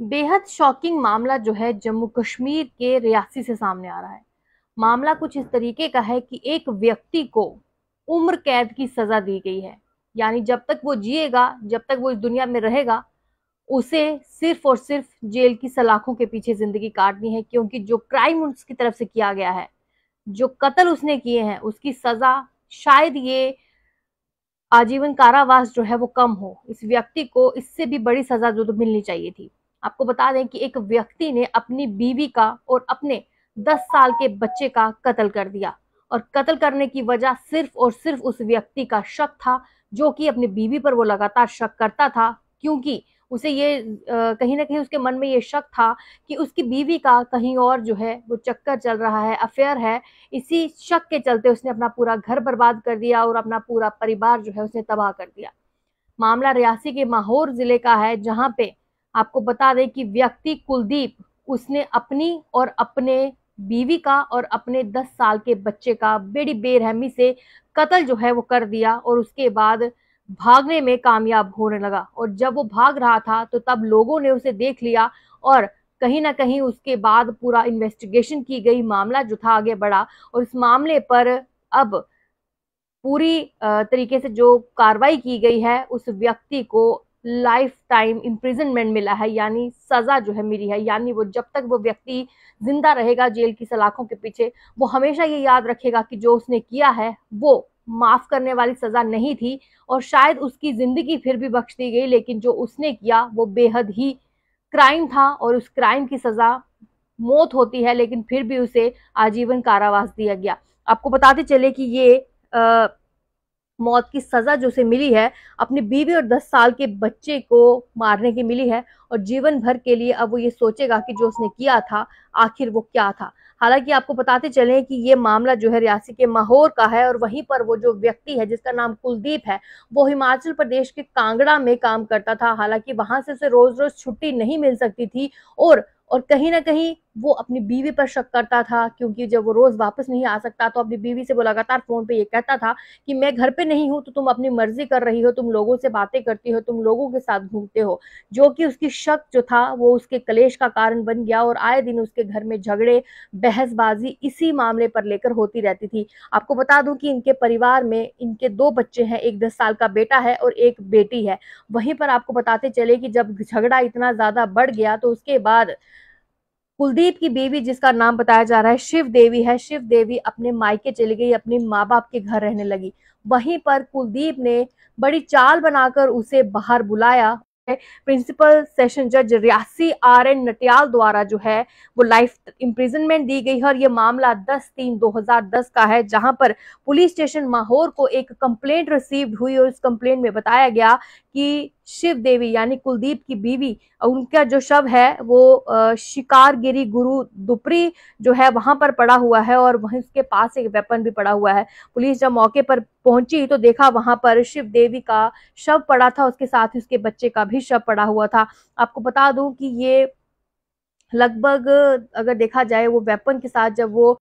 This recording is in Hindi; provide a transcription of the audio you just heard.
बेहद शॉकिंग मामला जो है जम्मू कश्मीर के रियासी से सामने आ रहा है मामला कुछ इस तरीके का है कि एक व्यक्ति को उम्र कैद की सजा दी गई है यानी जब तक वो जिएगा जब तक वो इस दुनिया में रहेगा उसे सिर्फ और सिर्फ जेल की सलाखों के पीछे जिंदगी काटनी है क्योंकि जो क्राइम उसकी तरफ से किया गया है जो कत्ल उसने किए हैं उसकी सजा शायद ये आजीवन कारावास जो है वो कम हो इस व्यक्ति को इससे भी बड़ी सजा जो तो मिलनी चाहिए थी आपको बता दें कि एक व्यक्ति ने अपनी बीवी का और अपने 10 साल के बच्चे का कत्ल कर दिया और कत्ल करने की वजह सिर्फ और सिर्फ उस व्यक्ति का शक था जो कि अपनी बीवी पर वो लगातार शक करता था क्योंकि उसे ये कहीं ना कहीं उसके मन में ये शक था कि उसकी बीवी का कहीं और जो है वो चक्कर चल रहा है अफेयर है इसी शक के चलते उसने अपना पूरा घर बर्बाद कर दिया और अपना पूरा परिवार जो है उसने तबाह कर दिया मामला रियासी के माहौर ज़िले का है जहाँ पे आपको बता दें कि व्यक्ति कुलदीप उसने अपनी और अपने बीवी का और अपने 10 साल के बच्चे का बेड़ी बेरहमी से कत्ल जो है वो कर दिया और उसके बाद भागने में कामयाब होने लगा और जब वो भाग रहा था तो तब लोगों ने उसे देख लिया और कहीं ना कहीं उसके बाद पूरा इन्वेस्टिगेशन की गई मामला जो था आगे बढ़ा और इस मामले पर अब पूरी तरीके से जो कार्रवाई की गई है उस व्यक्ति को लाइफ टाइम इम्प्रिजनमेंट मिला है यानी सज़ा जो है मिली है यानी वो जब तक वो व्यक्ति ज़िंदा रहेगा जेल की सलाखों के पीछे वो हमेशा ये याद रखेगा कि जो उसने किया है वो माफ़ करने वाली सज़ा नहीं थी और शायद उसकी ज़िंदगी फिर भी बख्श दी गई लेकिन जो उसने किया वो बेहद ही क्राइम था और उस क्राइम की सज़ा मौत होती है लेकिन फिर भी उसे आजीवन कारावास दिया गया आपको बताते चले कि ये आ, मौत की सज़ा जो उसे मिली है अपनी बीवी और दस साल के बच्चे को मारने की मिली है और जीवन भर के लिए अब वो ये सोचेगा कि जो उसने किया था आखिर वो क्या था हालांकि आपको बताते चले कि ये मामला जो है रियासी के माहौर का है और वहीं पर वो जो व्यक्ति है जिसका नाम कुलदीप है वो हिमाचल प्रदेश के कांगड़ा में काम करता था हालांकि वहां से उसे रोज रोज छुट्टी नहीं मिल सकती थी और और कहीं ना कहीं वो अपनी बीवी पर शक करता था क्योंकि जब वो रोज वापस नहीं आ सकता तो अपनी बीवी से वो लगातार फोन पे ये कहता था कि मैं घर पे नहीं हूँ तो तुम अपनी मर्जी कर रही हो तुम लोगों से बातें करती हो तुम लोगों के साथ घूमते हो जो कि उसकी शक जो था वो उसके कलेश का कारण बन गया और आए दिन उसके घर में झगड़े बहसबाजी इसी मामले पर लेकर होती रहती थी आपको बता दूं कि इनके परिवार में इनके दो बच्चे हैं एक दस साल का बेटा है और एक बेटी है वहीं पर आपको बताते चले कि जब झगड़ा इतना ज्यादा बढ़ गया तो उसके बाद कुलदीप की बेबी जिसका नाम बताया जा रहा है शिव देवी है शिव देवी अपने मायके चली गई अपने माँ बाप के घर रहने लगी वहीं पर कुलदीप ने बड़ी चाल बनाकर उसे बाहर बुलाया प्रिंसिपल सेशन जज रियासी आर एन नटियाल द्वारा जो है वो लाइफ इम्प्रिजनमेंट दी गई है और ये मामला 10 तीन 2010 का है जहां पर पुलिस स्टेशन माहौर को एक कंप्लेंट रिसीव हुई और इस कंप्लेंट में बताया गया कि शिव देवी यानी कुलदीप की बीवी उनका जो शव है वो शिकारगिरी गुरु दुपरी जो है वहां पर पड़ा हुआ है और वहीं उसके पास एक वेपन भी पड़ा हुआ है पुलिस जब मौके पर पहुंची तो देखा वहां पर शिव देवी का शव पड़ा था उसके साथ ही उसके बच्चे का भी शव पड़ा हुआ था आपको बता दूं कि ये लगभग अगर देखा जाए वो वेपन के साथ जब वो